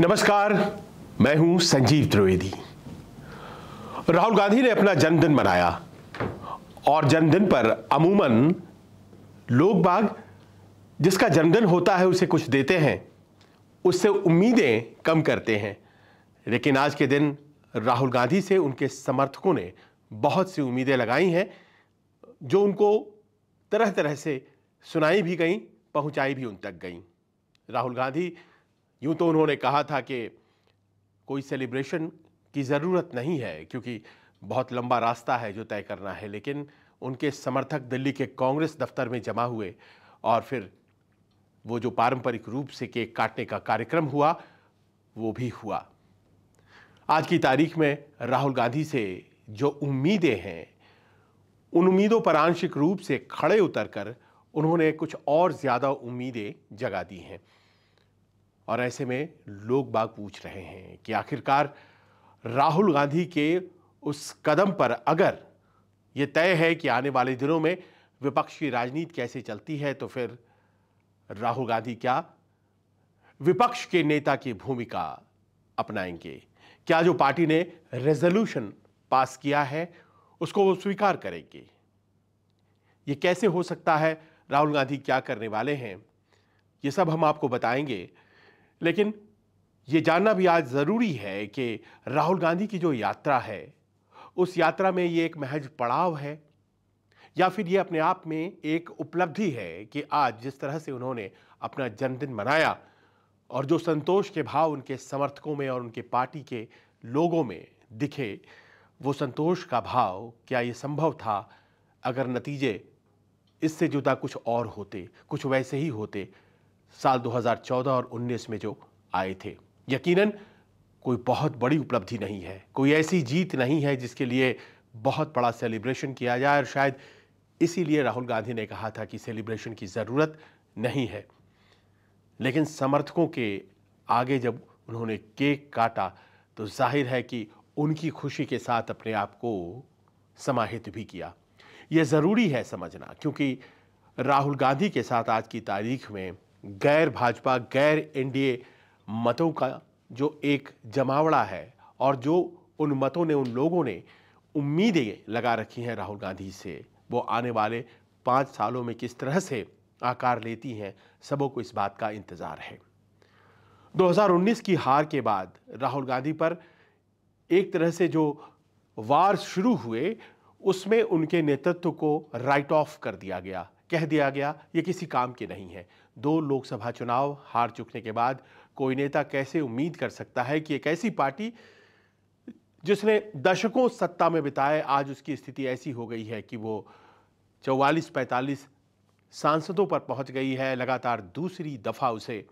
नमस्कार मैं हूं संजीव त्रिवेदी राहुल गांधी ने अपना जन्मदिन मनाया और जन्मदिन पर अमूमन लोग बाग जिसका जन्मदिन होता है उसे कुछ देते हैं उससे उम्मीदें कम करते हैं लेकिन आज के दिन राहुल गांधी से उनके समर्थकों ने बहुत सी उम्मीदें लगाई हैं जो उनको तरह तरह से सुनाई भी गई पहुंचाई भी उन तक गई राहुल गांधी यूं तो उन्होंने कहा था कि कोई सेलिब्रेशन की ज़रूरत नहीं है क्योंकि बहुत लंबा रास्ता है जो तय करना है लेकिन उनके समर्थक दिल्ली के कांग्रेस दफ्तर में जमा हुए और फिर वो जो पारंपरिक रूप से केक काटने का कार्यक्रम हुआ वो भी हुआ आज की तारीख में राहुल गांधी से जो उम्मीदें हैं उन उम्मीदों पर आंशिक रूप से खड़े उतरकर उन्होंने कुछ और ज़्यादा उम्मीदें जगा दी हैं और ऐसे में लोग बाग पूछ रहे हैं कि आखिरकार राहुल गांधी के उस कदम पर अगर ये तय है कि आने वाले दिनों में विपक्षी राजनीति कैसे चलती है तो फिर राहुल गांधी क्या विपक्ष के नेता की भूमिका अपनाएंगे क्या जो पार्टी ने रेजोल्यूशन पास किया है उसको वो स्वीकार करेंगे ये कैसे हो सकता है राहुल गांधी क्या करने वाले हैं ये सब हम आपको बताएंगे लेकिन ये जानना भी आज ज़रूरी है कि राहुल गांधी की जो यात्रा है उस यात्रा में ये एक महज पड़ाव है या फिर ये अपने आप में एक उपलब्धि है कि आज जिस तरह से उन्होंने अपना जन्मदिन मनाया और जो संतोष के भाव उनके समर्थकों में और उनके पार्टी के लोगों में दिखे वो संतोष का भाव क्या ये संभव था अगर नतीजे इससे जुदा कुछ और होते कुछ वैसे ही होते साल 2014 और 19 में जो आए थे यकीनन कोई बहुत बड़ी उपलब्धि नहीं है कोई ऐसी जीत नहीं है जिसके लिए बहुत बड़ा सेलिब्रेशन किया जाए और शायद इसीलिए राहुल गांधी ने कहा था कि सेलिब्रेशन की ज़रूरत नहीं है लेकिन समर्थकों के आगे जब उन्होंने केक काटा तो जाहिर है कि उनकी खुशी के साथ अपने आप को समाहित भी किया यह ज़रूरी है समझना क्योंकि राहुल गांधी के साथ आज की तारीख में गैर भाजपा गैर एनडीए मतों का जो एक जमावड़ा है और जो उन मतों ने उन लोगों ने उम्मीदें लगा रखी हैं राहुल गांधी से वो आने वाले पाँच सालों में किस तरह से आकार लेती हैं सबों को इस बात का इंतज़ार है 2019 की हार के बाद राहुल गांधी पर एक तरह से जो वार शुरू हुए उसमें उनके नेतृत्व को राइट ऑफ कर दिया गया कह दिया गया ये किसी काम के नहीं है दो लोकसभा चुनाव हार चुकने के बाद कोई नेता कैसे उम्मीद कर सकता है कि एक ऐसी पार्टी जिसने दशकों सत्ता में बिताए आज उसकी स्थिति ऐसी हो गई है कि वो चौवालीस पैंतालीस सांसदों पर पहुंच गई है लगातार दूसरी दफा उसे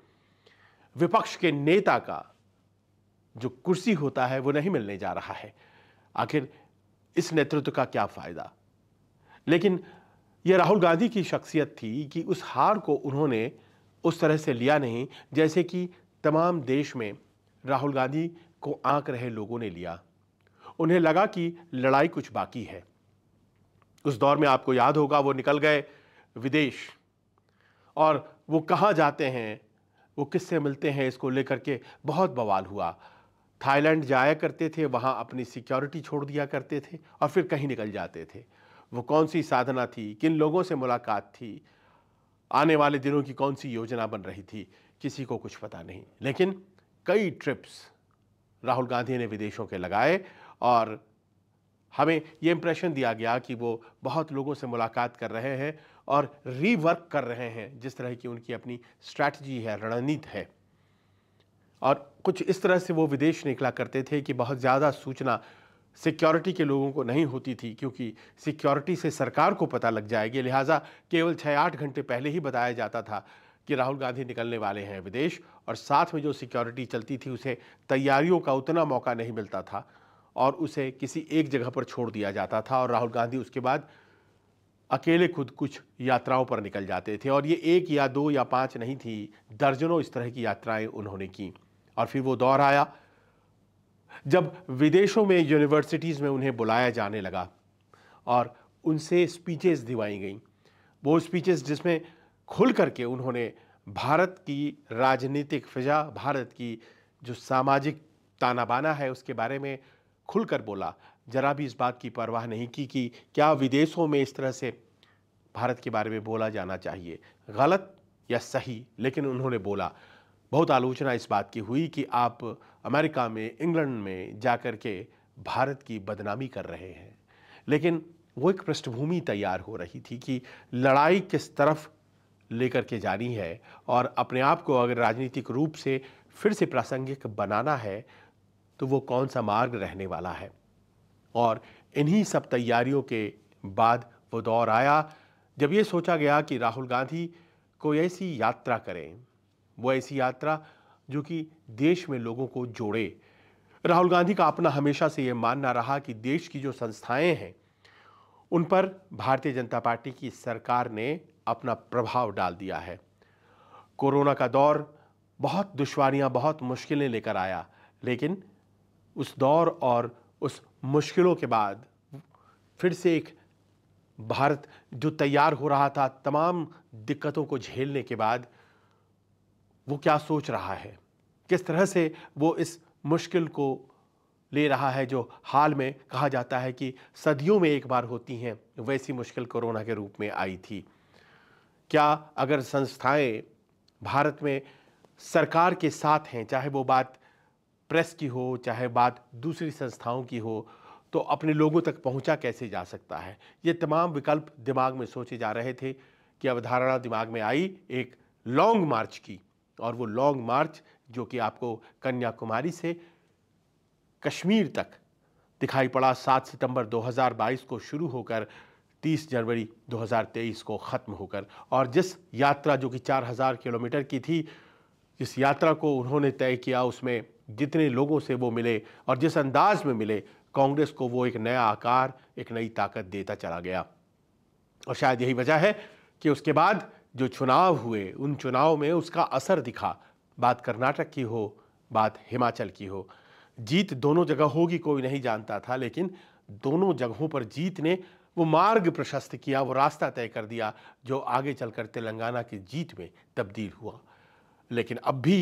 विपक्ष के नेता का जो कुर्सी होता है वो नहीं मिलने जा रहा है आखिर इस नेतृत्व का क्या फायदा लेकिन यह राहुल गांधी की शख्सियत थी कि उस हार को उन्होंने उस तरह से लिया नहीं जैसे कि तमाम देश में राहुल गांधी को आंक रहे लोगों ने लिया उन्हें लगा कि लड़ाई कुछ बाकी है उस दौर में आपको याद होगा वो निकल गए विदेश और वो कहाँ जाते हैं वो किससे मिलते हैं इसको लेकर के बहुत बवाल हुआ थाईलैंड जाया करते थे वहाँ अपनी सिक्योरिटी छोड़ दिया करते थे और फिर कहीं निकल जाते थे वो कौन सी साधना थी किन लोगों से मुलाकात थी आने वाले दिनों की कौन सी योजना बन रही थी किसी को कुछ पता नहीं लेकिन कई ट्रिप्स राहुल गांधी ने विदेशों के लगाए और हमें ये इम्प्रेशन दिया गया कि वो बहुत लोगों से मुलाकात कर रहे हैं और रीवर्क कर रहे हैं जिस तरह की उनकी अपनी स्ट्रैटी है रणनीति है और कुछ इस तरह से वो विदेश निकला करते थे कि बहुत ज़्यादा सूचना सिक्योरिटी के लोगों को नहीं होती थी क्योंकि सिक्योरिटी से सरकार को पता लग जाएगी लिहाजा केवल छः आठ घंटे पहले ही बताया जाता था कि राहुल गांधी निकलने वाले हैं विदेश और साथ में जो सिक्योरिटी चलती थी उसे तैयारियों का उतना मौका नहीं मिलता था और उसे किसी एक जगह पर छोड़ दिया जाता था और राहुल गांधी उसके बाद अकेले खुद कुछ यात्राओं पर निकल जाते थे और ये एक या दो या पाँच नहीं थी दर्जनों इस तरह की यात्राएँ उन्होंने की और फिर वो दौर आया जब विदेशों में यूनिवर्सिटीज़ में उन्हें बुलाया जाने लगा और उनसे स्पीचेस दिवाई गई वो स्पीचेस जिसमें खुल करके उन्होंने भारत की राजनीतिक फ़िज़ा भारत की जो सामाजिक ताना बाना है उसके बारे में खुलकर बोला ज़रा भी इस बात की परवाह नहीं की कि क्या विदेशों में इस तरह से भारत के बारे में बोला जाना चाहिए गलत या सही लेकिन उन्होंने बोला बहुत आलोचना इस बात की हुई कि आप अमेरिका में इंग्लैंड में जा कर के भारत की बदनामी कर रहे हैं लेकिन वो एक पृष्ठभूमि तैयार हो रही थी कि लड़ाई किस तरफ लेकर के जानी है और अपने आप को अगर राजनीतिक रूप से फिर से प्रासंगिक बनाना है तो वो कौन सा मार्ग रहने वाला है और इन्हीं सब तैयारियों के बाद वो दौर आया जब ये सोचा गया कि राहुल गांधी कोई ऐसी यात्रा करें वो ऐसी यात्रा जो कि देश में लोगों को जोड़े राहुल गांधी का अपना हमेशा से ये मानना रहा कि देश की जो संस्थाएं हैं उन पर भारतीय जनता पार्टी की सरकार ने अपना प्रभाव डाल दिया है कोरोना का दौर बहुत दुश्वारियां बहुत मुश्किलें लेकर आया लेकिन उस दौर और उस मुश्किलों के बाद फिर से एक भारत जो तैयार हो रहा था तमाम दिक्कतों को झेलने के बाद वो क्या सोच रहा है किस तरह से वो इस मुश्किल को ले रहा है जो हाल में कहा जाता है कि सदियों में एक बार होती हैं वैसी मुश्किल कोरोना के रूप में आई थी क्या अगर संस्थाएं भारत में सरकार के साथ हैं चाहे वो बात प्रेस की हो चाहे बात दूसरी संस्थाओं की हो तो अपने लोगों तक पहुंचा कैसे जा सकता है ये तमाम विकल्प दिमाग में सोचे जा रहे थे कि अवधारणा दिमाग में आई एक लॉन्ग मार्च की और वो लॉन्ग मार्च जो कि आपको कन्याकुमारी से कश्मीर तक दिखाई पड़ा 7 सितंबर 2022 को शुरू होकर 30 जनवरी 2023 को ख़त्म होकर और जिस यात्रा जो कि 4000 किलोमीटर की थी जिस यात्रा को उन्होंने तय किया उसमें जितने लोगों से वो मिले और जिस अंदाज में मिले कांग्रेस को वो एक नया आकार एक नई ताकत देता चला गया और शायद यही वजह है कि उसके बाद जो चुनाव हुए उन चुनाव में उसका असर दिखा बात कर्नाटक की हो बात हिमाचल की हो जीत दोनों जगह होगी कोई नहीं जानता था लेकिन दोनों जगहों पर जीत ने वो मार्ग प्रशस्त किया वो रास्ता तय कर दिया जो आगे चलकर तेलंगाना की जीत में तब्दील हुआ लेकिन अब भी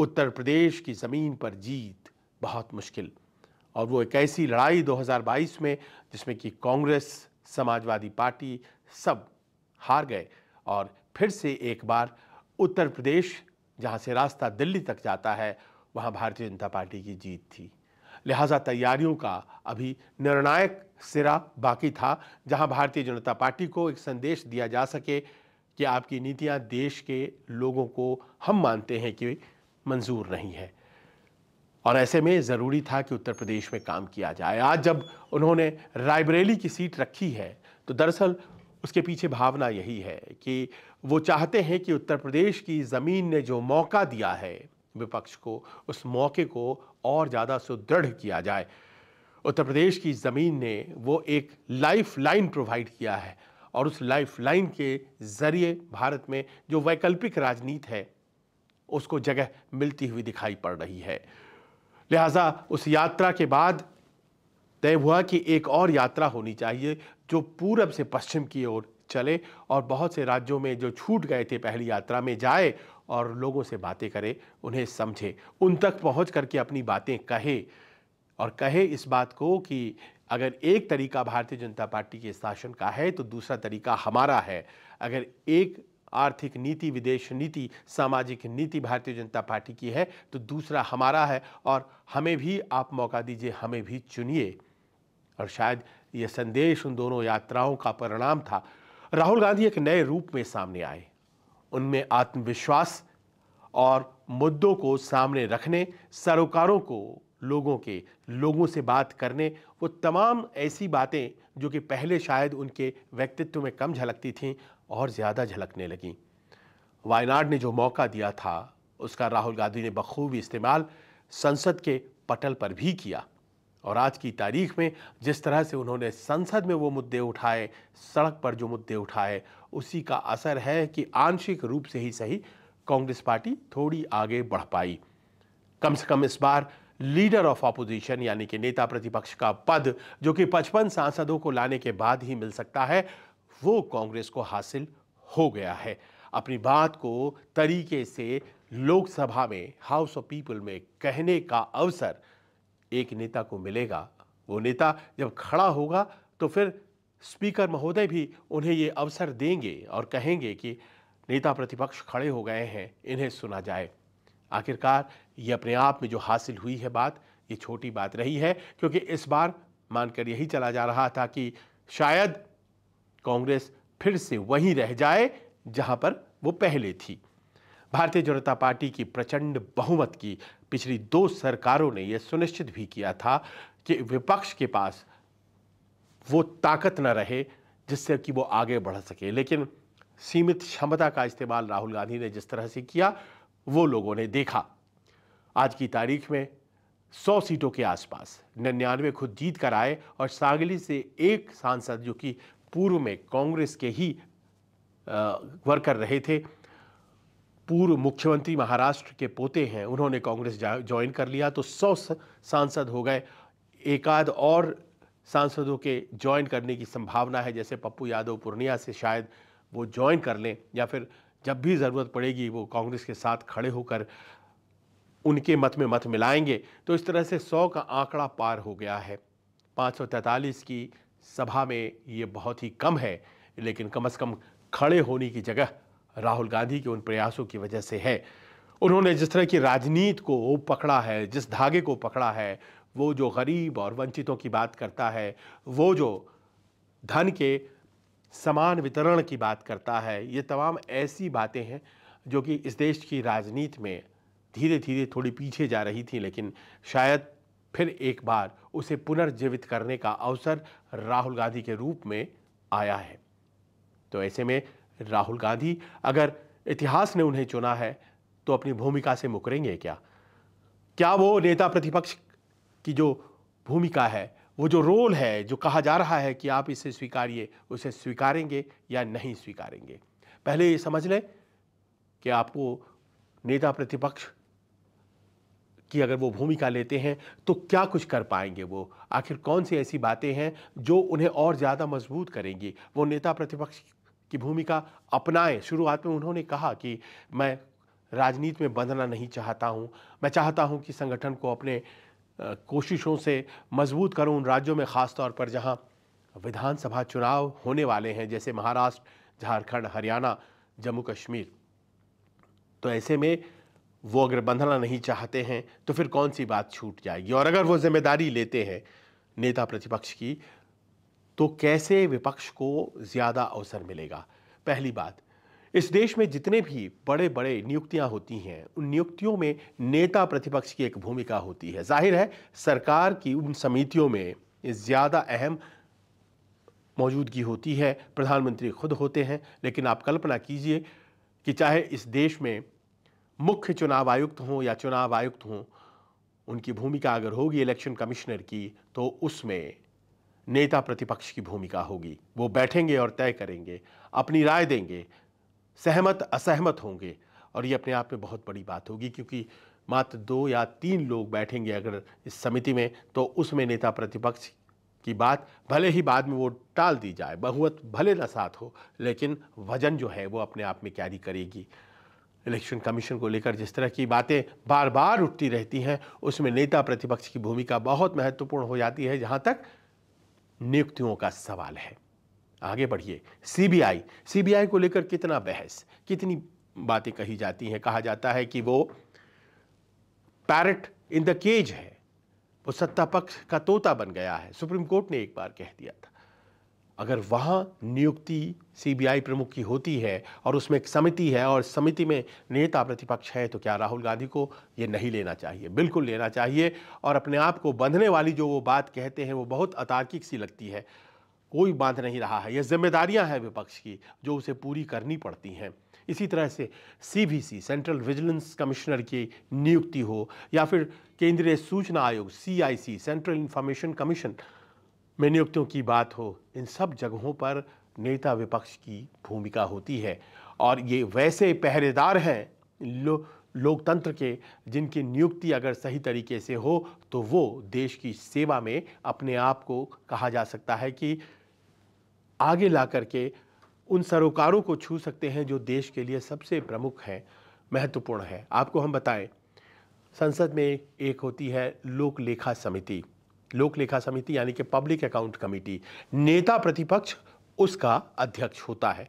उत्तर प्रदेश की ज़मीन पर जीत बहुत मुश्किल और वो एक ऐसी लड़ाई 2022 में जिसमें कि कांग्रेस समाजवादी पार्टी सब हार गए और फिर से एक बार उत्तर प्रदेश जहाँ से रास्ता दिल्ली तक जाता है वहाँ भारतीय जनता पार्टी की जीत थी लिहाजा तैयारियों का अभी निर्णायक सिरा बाकी था जहां भारतीय जनता पार्टी को एक संदेश दिया जा सके कि आपकी नीतियां देश के लोगों को हम मानते हैं कि मंजूर नहीं है और ऐसे में ज़रूरी था कि उत्तर प्रदेश में काम किया जाए आज जब उन्होंने रायबरेली की सीट रखी है तो दरअसल उसके पीछे भावना यही है कि वो चाहते हैं कि उत्तर प्रदेश की ज़मीन ने जो मौका दिया है विपक्ष को उस मौके को और ज़्यादा सुदृढ़ किया जाए उत्तर प्रदेश की ज़मीन ने वो एक लाइफ लाइन प्रोवाइड किया है और उस लाइफ लाइन के ज़रिए भारत में जो वैकल्पिक राजनीति है उसको जगह मिलती हुई दिखाई पड़ रही है लिहाजा उस यात्रा के बाद तय हुआ कि एक और यात्रा होनी चाहिए जो पूरब से पश्चिम की ओर चले और बहुत से राज्यों में जो छूट गए थे पहली यात्रा में जाए और लोगों से बातें करे उन्हें समझे उन तक पहुंच करके अपनी बातें कहे और कहे इस बात को कि अगर एक तरीका भारतीय जनता पार्टी के शासन का है तो दूसरा तरीका हमारा है अगर एक आर्थिक नीति विदेश नीति सामाजिक नीति भारतीय जनता पार्टी की है तो दूसरा हमारा है और हमें भी आप मौका दीजिए हमें भी चुनिए और शायद यह संदेश उन दोनों यात्राओं का परिणाम था राहुल गांधी एक नए रूप में सामने आए उनमें आत्मविश्वास और मुद्दों को सामने रखने सरोकारों को लोगों के लोगों से बात करने वो तमाम ऐसी बातें जो कि पहले शायद उनके व्यक्तित्व में कम झलकती थीं और ज़्यादा झलकने लगीं वायनाड ने जो मौका दिया था उसका राहुल गांधी ने बखूबी इस्तेमाल संसद के पटल पर भी किया और आज की तारीख में जिस तरह से उन्होंने संसद में वो मुद्दे उठाए सड़क पर जो मुद्दे उठाए उसी का असर है कि आंशिक रूप से ही सही कांग्रेस पार्टी थोड़ी आगे बढ़ पाई कम से कम इस बार लीडर ऑफ ऑपोजिशन यानी कि नेता प्रतिपक्ष का पद जो कि 55 सांसदों को लाने के बाद ही मिल सकता है वो कांग्रेस को हासिल हो गया है अपनी बात को तरीके से लोकसभा में हाउस ऑफ पीपल में कहने का अवसर एक नेता को मिलेगा वो नेता जब खड़ा होगा तो फिर स्पीकर महोदय भी उन्हें ये अवसर देंगे और कहेंगे कि नेता प्रतिपक्ष खड़े हो गए हैं इन्हें सुना जाए आखिरकार ये अपने आप में जो हासिल हुई है बात ये छोटी बात रही है क्योंकि इस बार मानकर यही चला जा रहा था कि शायद कांग्रेस फिर से वहीं रह जाए जहां पर वो पहले थी भारतीय जनता पार्टी की प्रचंड बहुमत की पिछली दो सरकारों ने यह सुनिश्चित भी किया था कि विपक्ष के पास वो ताकत न रहे जिससे कि वो आगे बढ़ सके लेकिन सीमित क्षमता का इस्तेमाल राहुल गांधी ने जिस तरह से किया वो लोगों ने देखा आज की तारीख में 100 सीटों के आसपास निन्यानवे खुद जीत कर आए और सांगली से एक सांसद जो कि पूर्व में कांग्रेस के ही वर्कर रहे थे पूर्व मुख्यमंत्री महाराष्ट्र के पोते हैं उन्होंने कांग्रेस ज्वाइन कर लिया तो सौ सांसद हो गए एकाध और सांसदों के ज्वाइन करने की संभावना है जैसे पप्पू यादव पूर्णिया से शायद वो ज्वाइन कर लें या फिर जब भी ज़रूरत पड़ेगी वो कांग्रेस के साथ खड़े होकर उनके मत में मत मिलाएंगे तो इस तरह से सौ का आंकड़ा पार हो गया है पाँच की सभा में ये बहुत ही कम है लेकिन कम अज कम खड़े होने की जगह राहुल गांधी के उन प्रयासों की वजह से है उन्होंने जिस तरह की राजनीति को पकड़ा है जिस धागे को पकड़ा है वो जो गरीब और वंचितों की बात करता है वो जो धन के समान वितरण की बात करता है ये तमाम ऐसी बातें हैं जो कि इस देश की राजनीति में धीरे धीरे थोड़ी पीछे जा रही थी लेकिन शायद फिर एक बार उसे पुनर्जीवित करने का अवसर राहुल गांधी के रूप में आया है तो ऐसे में राहुल गांधी अगर इतिहास ने उन्हें चुना है तो अपनी भूमिका से मुकरेंगे क्या क्या वो नेता प्रतिपक्ष की जो भूमिका है वो जो रोल है जो कहा जा रहा है कि आप इसे स्वीकारिए उसे स्वीकारेंगे या नहीं स्वीकारेंगे पहले ये समझ लें कि आपको नेता प्रतिपक्ष की अगर वो भूमिका लेते हैं तो क्या कुछ कर पाएंगे वो आखिर कौन सी ऐसी बातें हैं जो उन्हें और ज़्यादा मजबूत करेंगी वो नेता प्रतिपक्ष की भूमिका अपनाएं शुरुआत में उन्होंने कहा कि मैं राजनीति में बंधना नहीं चाहता हूं मैं चाहता हूं कि संगठन को अपने कोशिशों से मजबूत करूं उन राज्यों में ख़ासतौर पर जहां विधानसभा चुनाव होने वाले हैं जैसे महाराष्ट्र झारखंड हरियाणा जम्मू कश्मीर तो ऐसे में वो अगर बंधना नहीं चाहते हैं तो फिर कौन सी बात छूट जाएगी और अगर वो जिम्मेदारी लेते हैं नेता प्रतिपक्ष की तो कैसे विपक्ष को ज़्यादा अवसर मिलेगा पहली बात इस देश में जितने भी बड़े बड़े नियुक्तियां होती हैं उन नियुक्तियों में नेता प्रतिपक्ष की एक भूमिका होती है जाहिर है सरकार की उन समितियों में ज़्यादा अहम मौजूदगी होती है प्रधानमंत्री खुद होते हैं लेकिन आप कल्पना कीजिए कि चाहे इस देश में मुख्य चुनाव आयुक्त हों या चुनाव आयुक्त हों उनकी भूमिका अगर होगी इलेक्शन कमिश्नर की तो उसमें नेता प्रतिपक्ष की भूमिका होगी वो बैठेंगे और तय करेंगे अपनी राय देंगे सहमत असहमत होंगे और ये अपने आप में बहुत बड़ी बात होगी क्योंकि मात्र दो या तीन लोग बैठेंगे अगर इस समिति में तो उसमें नेता प्रतिपक्ष की बात भले ही बाद में वो टाल दी जाए बहुत भले न साथ हो लेकिन वजन जो है वो अपने आप में कैरी करेगी इलेक्शन कमीशन को लेकर जिस तरह की बातें बार बार उठती रहती हैं उसमें नेता प्रतिपक्ष की भूमिका बहुत महत्वपूर्ण हो जाती है जहाँ तक नियुक्तियों का सवाल है आगे बढ़िए सीबीआई सीबीआई को लेकर कितना बहस कितनी बातें कही जाती हैं कहा जाता है कि वो पैरट इन द केज है वो सत्ता पक्ष का तोता बन गया है सुप्रीम कोर्ट ने एक बार कह दिया था अगर वहाँ नियुक्ति सीबीआई प्रमुख की होती है और उसमें एक समिति है और समिति में नेता प्रतिपक्ष है तो क्या राहुल गांधी को ये नहीं लेना चाहिए बिल्कुल लेना चाहिए और अपने आप को बंधने वाली जो वो बात कहते हैं वो बहुत अतार्किक सी लगती है कोई बांध नहीं रहा है ये जिम्मेदारियां हैं विपक्ष की जो उसे पूरी करनी पड़ती हैं इसी तरह से सीबीसी सेंट्रल विजिलेंस कमिश्नर की नियुक्ति हो या फिर केंद्रीय सूचना आयोग सीआईसी सेंट्रल इन्फॉर्मेशन कमीशन में नियुक्तियों की बात हो इन सब जगहों पर नेता विपक्ष की भूमिका होती है और ये वैसे पहरेदार हैं लो, लोकतंत्र के जिनकी नियुक्ति अगर सही तरीके से हो तो वो देश की सेवा में अपने आप को कहा जा सकता है कि आगे ला करके उन सरोकारों को छू सकते हैं जो देश के लिए सबसे प्रमुख हैं महत्वपूर्ण है आपको हम बताएं संसद में एक होती है लोक लेखा समिति लोक लेखा समिति यानी कि पब्लिक अकाउंट कमेटी नेता प्रतिपक्ष उसका अध्यक्ष होता है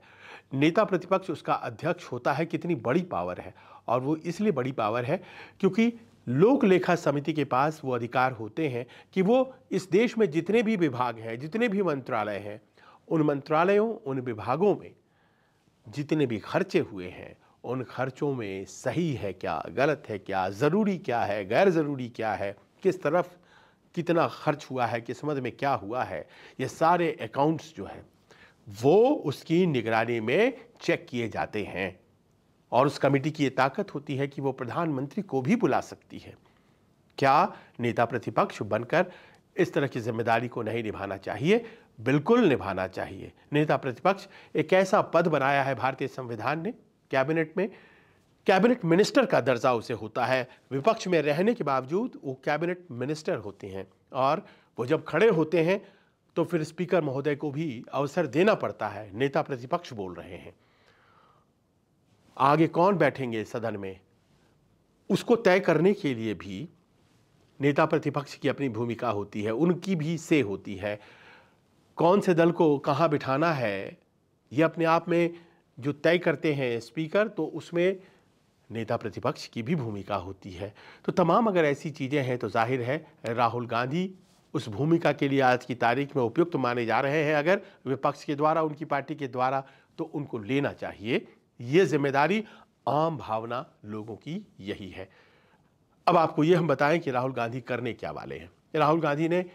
नेता प्रतिपक्ष उसका अध्यक्ष होता है कितनी बड़ी पावर है और वो इसलिए बड़ी पावर है क्योंकि लोक लेखा समिति के पास वो अधिकार होते हैं कि वो इस देश में जितने भी विभाग हैं जितने भी मंत्रालय हैं उन मंत्रालयों उन विभागों में जितने भी खर्चे हुए हैं उन खर्चों में सही है क्या गलत है क्या ज़रूरी क्या है गैर ज़रूरी क्या है किस तरफ कितना खर्च हुआ है किस मद में क्या हुआ है ये सारे अकाउंट्स जो हैं वो उसकी निगरानी में चेक किए जाते हैं और उस कमेटी की ये ताकत होती है कि वो प्रधानमंत्री को भी बुला सकती है क्या नेता प्रतिपक्ष बनकर इस तरह की जिम्मेदारी को नहीं निभाना चाहिए बिल्कुल निभाना चाहिए नेता प्रतिपक्ष एक ऐसा पद बनाया है भारतीय संविधान ने कैबिनेट में कैबिनेट मिनिस्टर का दर्जा उसे होता है विपक्ष में रहने के बावजूद वो कैबिनेट मिनिस्टर होते हैं और वो जब खड़े होते हैं तो फिर स्पीकर महोदय को भी अवसर देना पड़ता है नेता प्रतिपक्ष बोल रहे हैं आगे कौन बैठेंगे सदन में उसको तय करने के लिए भी नेता प्रतिपक्ष की अपनी भूमिका होती है उनकी भी से होती है कौन से दल को कहाँ बिठाना है ये अपने आप में जो तय करते हैं स्पीकर तो उसमें नेता प्रतिपक्ष की भी भूमिका होती है तो तमाम अगर ऐसी चीज़ें हैं तो जाहिर है राहुल गांधी उस भूमिका के लिए आज की तारीख में उपयुक्त माने जा रहे हैं अगर विपक्ष के द्वारा उनकी पार्टी के द्वारा तो उनको लेना चाहिए ये जिम्मेदारी आम भावना लोगों की यही है अब आपको ये हम बताएं कि राहुल गांधी करने क्या वाले हैं राहुल गांधी ने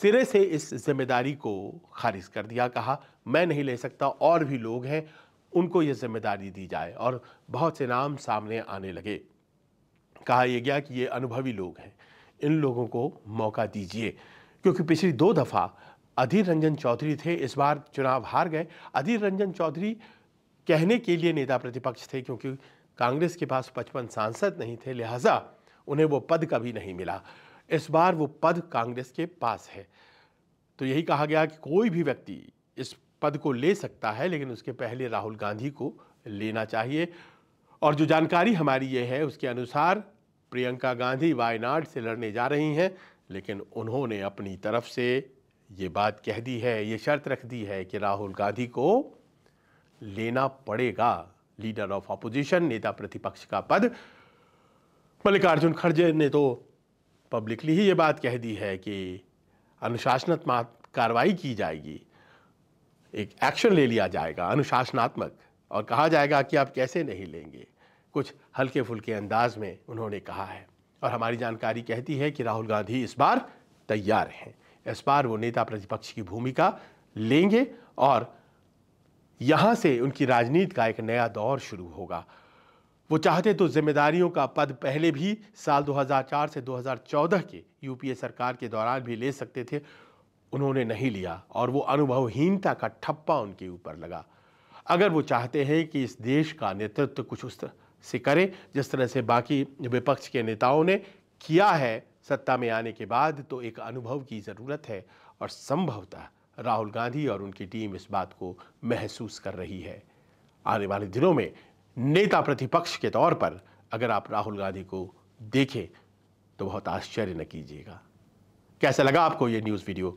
सिरे से इस जिम्मेदारी को खारिज कर दिया कहा मैं नहीं ले सकता और भी लोग हैं उनको ये जिम्मेदारी दी जाए और बहुत से नाम सामने आने लगे कहा यह गया कि ये अनुभवी लोग हैं इन लोगों को मौका दीजिए क्योंकि पिछली दो दफ़ा अधीर रंजन चौधरी थे इस बार चुनाव हार गए अधीर रंजन चौधरी कहने के लिए नेता प्रतिपक्ष थे क्योंकि कांग्रेस के पास पचपन सांसद नहीं थे लिहाजा उन्हें वो पद कभी नहीं मिला इस बार वो पद कांग्रेस के पास है तो यही कहा गया कि कोई भी व्यक्ति इस पद को ले सकता है लेकिन उसके पहले राहुल गांधी को लेना चाहिए और जो जानकारी हमारी ये है उसके अनुसार प्रियंका गांधी वायनाड से लड़ने जा रही हैं लेकिन उन्होंने अपनी तरफ से ये बात कह दी है ये शर्त रख दी है कि राहुल गांधी को लेना पड़ेगा लीडर ऑफ अपोजिशन नेता प्रतिपक्ष का पद मल्लिकार्जुन खड़गे ने तो पब्लिकली ही ये बात कह दी है कि अनुशासनात्मक कार्रवाई की जाएगी एक एक्शन ले लिया जाएगा अनुशासनात्मक और कहा जाएगा कि आप कैसे नहीं लेंगे कुछ हल्के फुल्के अंदाज में उन्होंने कहा है और हमारी जानकारी कहती है कि राहुल गांधी इस बार तैयार हैं इस बार वो नेता प्रतिपक्ष की भूमिका लेंगे और यहाँ से उनकी राजनीति का एक नया दौर शुरू होगा वो चाहते तो जिम्मेदारियों का पद पहले भी साल 2004 से 2014 के यूपीए सरकार के दौरान भी ले सकते थे उन्होंने नहीं लिया और वो अनुभवहीनता का ठप्पा उनके ऊपर लगा अगर वो चाहते हैं कि इस देश का नेतृत्व कुछ उस से करें जिस तरह से बाकी विपक्ष के नेताओं ने किया है सत्ता में आने के बाद तो एक अनुभव की ज़रूरत है और संभवतः राहुल गांधी और उनकी टीम इस बात को महसूस कर रही है आने वाले दिनों में नेता प्रतिपक्ष के तौर पर अगर आप राहुल गांधी को देखें तो बहुत आश्चर्य न कीजिएगा कैसा लगा आपको ये न्यूज़ वीडियो